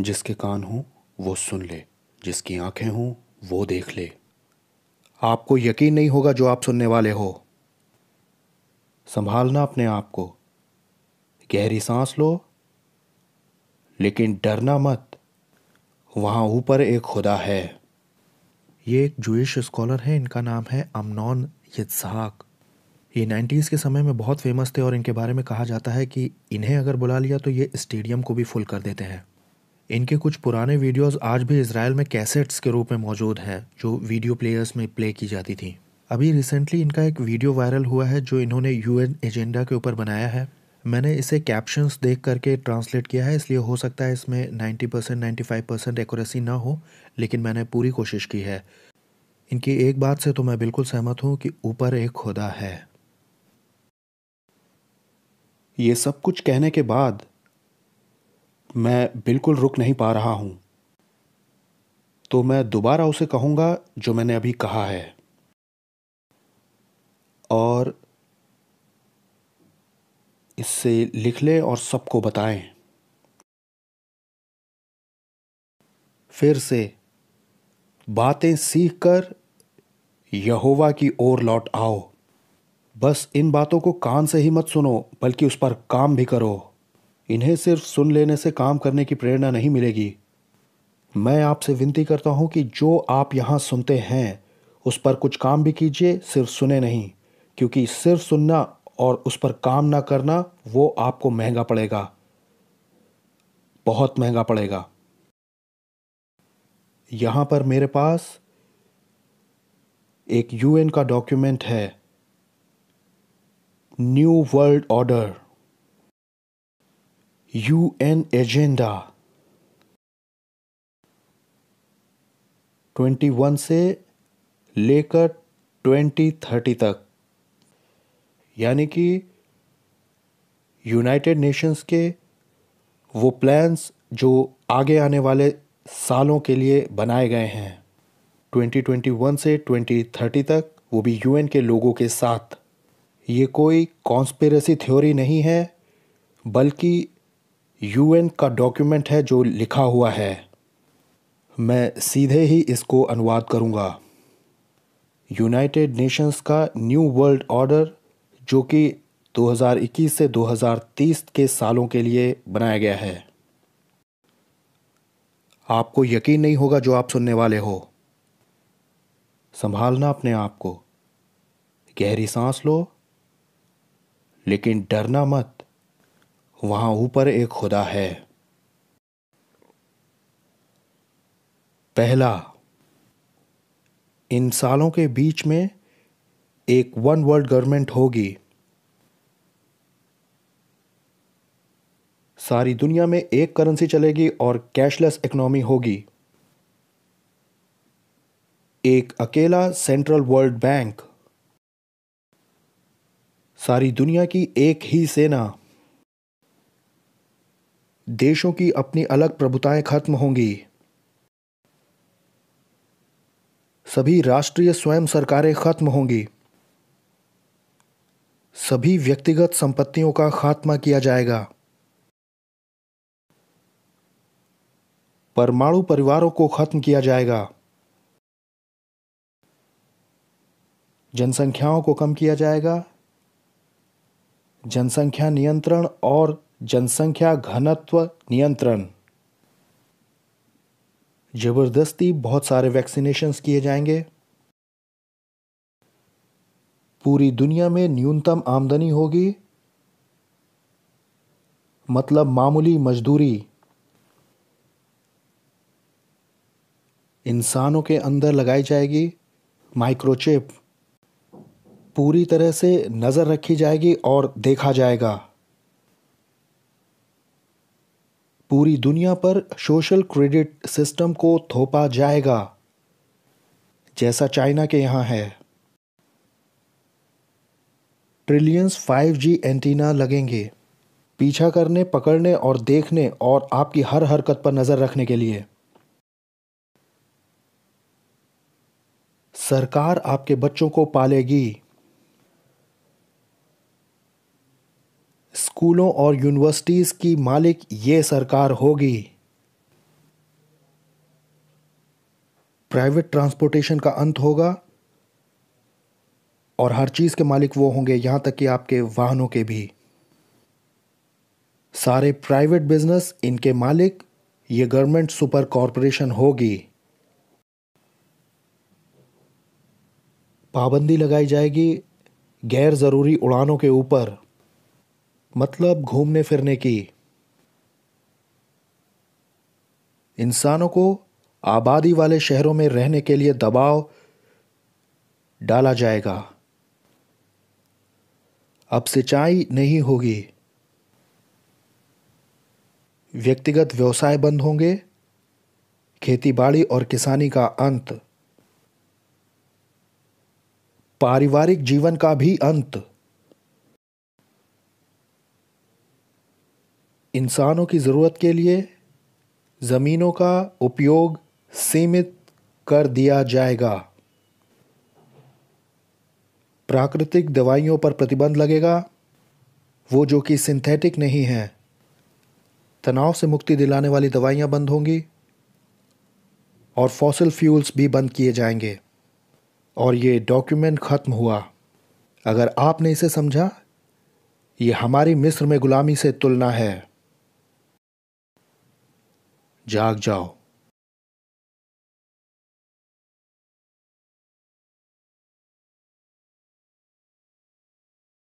जिसके कान हों वो सुन ले जिसकी आंखें हों वो देख ले आपको यकीन नहीं होगा जो आप सुनने वाले हो संभालना अपने आप को गहरी सांस लो लेकिन डरना मत वहां ऊपर एक खुदा है ये एक जुइश स्कॉलर है इनका नाम है अमनौन यहाक ये नाइन्टीज़ के समय में बहुत फेमस थे और इनके बारे में कहा जाता है कि इन्हें अगर बुला लिया तो ये स्टेडियम को भी फुल कर देते हैं इनके कुछ पुराने वीडियोस आज भी इसराइल में कैसेट्स के रूप में मौजूद हैं जो वीडियो प्लेयर्स में प्ले की जाती थी अभी रिसेंटली इनका एक वीडियो वायरल हुआ है जो इन्होंने यूएन एजेंडा के ऊपर बनाया है मैंने इसे कैप्शंस देख करके ट्रांसलेट किया है इसलिए हो सकता है इसमें 90 परसेंट नाइन्टी परसेंट एकोरेसी ना हो लेकिन मैंने पूरी कोशिश की है इनकी एक बात से तो मैं बिल्कुल सहमत हूँ कि ऊपर एक खुदा है ये सब कुछ कहने के बाद मैं बिल्कुल रुक नहीं पा रहा हूं तो मैं दोबारा उसे कहूंगा जो मैंने अभी कहा है और इससे लिख लें और सबको बताएं फिर से बातें सीखकर यहोवा की ओर लौट आओ बस इन बातों को कान से ही मत सुनो बल्कि उस पर काम भी करो इन्हें सिर्फ सुन लेने से काम करने की प्रेरणा नहीं मिलेगी मैं आपसे विनती करता हूं कि जो आप यहां सुनते हैं उस पर कुछ काम भी कीजिए सिर्फ सुने नहीं क्योंकि सिर्फ सुनना और उस पर काम ना करना वो आपको महंगा पड़ेगा बहुत महंगा पड़ेगा यहां पर मेरे पास एक यूएन का डॉक्यूमेंट है new world order UN agenda 21 से लेकर 2030 तक यानी कि यूनाइटेड नेशंस के वो प्लान्स जो आगे आने वाले सालों के लिए बनाए गए हैं 2021 से 2030 तक वो भी यूएन के लोगों के साथ ये कोई कॉन्स्पेरेसी थ्योरी नहीं है बल्कि यूएन का डॉक्यूमेंट है जो लिखा हुआ है मैं सीधे ही इसको अनुवाद करूंगा यूनाइटेड नेशंस का न्यू वर्ल्ड ऑर्डर जो कि 2021 से 2030 के सालों के लिए बनाया गया है आपको यकीन नहीं होगा जो आप सुनने वाले हो संभालना अपने आप को गहरी सांस लो लेकिन डरना मत वहां ऊपर एक खुदा है पहला इन सालों के बीच में एक वन वर्ल्ड गवर्नमेंट होगी सारी दुनिया में एक करेंसी चलेगी और कैशलेस इकोनॉमी होगी एक अकेला सेंट्रल वर्ल्ड बैंक सारी दुनिया की एक ही सेना देशों की अपनी अलग प्रभुताएं खत्म होंगी सभी राष्ट्रीय स्वयं सरकारें खत्म होंगी सभी व्यक्तिगत संपत्तियों का खात्मा किया जाएगा परमाणु परिवारों को खत्म किया जाएगा जनसंख्याओं को कम किया जाएगा जनसंख्या नियंत्रण और जनसंख्या घनत्व नियंत्रण ज़बरदस्ती बहुत सारे वैक्सीनेशंस किए जाएंगे पूरी दुनिया में न्यूनतम आमदनी होगी मतलब मामूली मजदूरी इंसानों के अंदर लगाई जाएगी माइक्रोचिप पूरी तरह से नज़र रखी जाएगी और देखा जाएगा पूरी दुनिया पर सोशल क्रेडिट सिस्टम को थोपा जाएगा जैसा चाइना के यहाँ है ट्रिलियंस 5G एंटीना लगेंगे पीछा करने पकड़ने और देखने और आपकी हर हरकत पर नज़र रखने के लिए सरकार आपके बच्चों को पालेगी स्कूलों और यूनिवर्सिटीज़ की मालिक ये सरकार होगी प्राइवेट ट्रांसपोर्टेशन का अंत होगा और हर चीज़ के मालिक वो होंगे यहाँ तक कि आपके वाहनों के भी सारे प्राइवेट बिजनेस इनके मालिक ये गवर्नमेंट सुपर कॉरपोरेशन होगी पाबंदी लगाई जाएगी गैर ज़रूरी उड़ानों के ऊपर मतलब घूमने फिरने की इंसानों को आबादी वाले शहरों में रहने के लिए दबाव डाला जाएगा अब सिंचाई नहीं होगी व्यक्तिगत व्यवसाय बंद होंगे खेती बाड़ी और किसानी का अंत पारिवारिक जीवन का भी अंत इंसानों की ज़रूरत के लिए ज़मीनों का उपयोग सीमित कर दिया जाएगा प्राकृतिक दवाइयों पर प्रतिबंध लगेगा वो जो कि सिंथेटिक नहीं हैं तनाव से मुक्ति दिलाने वाली दवाइयाँ बंद होंगी और फॉसिल फ्यूल्स भी बंद किए जाएंगे और ये डॉक्यूमेंट ख़त्म हुआ अगर आपने इसे समझा ये हमारी मिस्र में ग़ुलामी से तुलना है जाग जाओ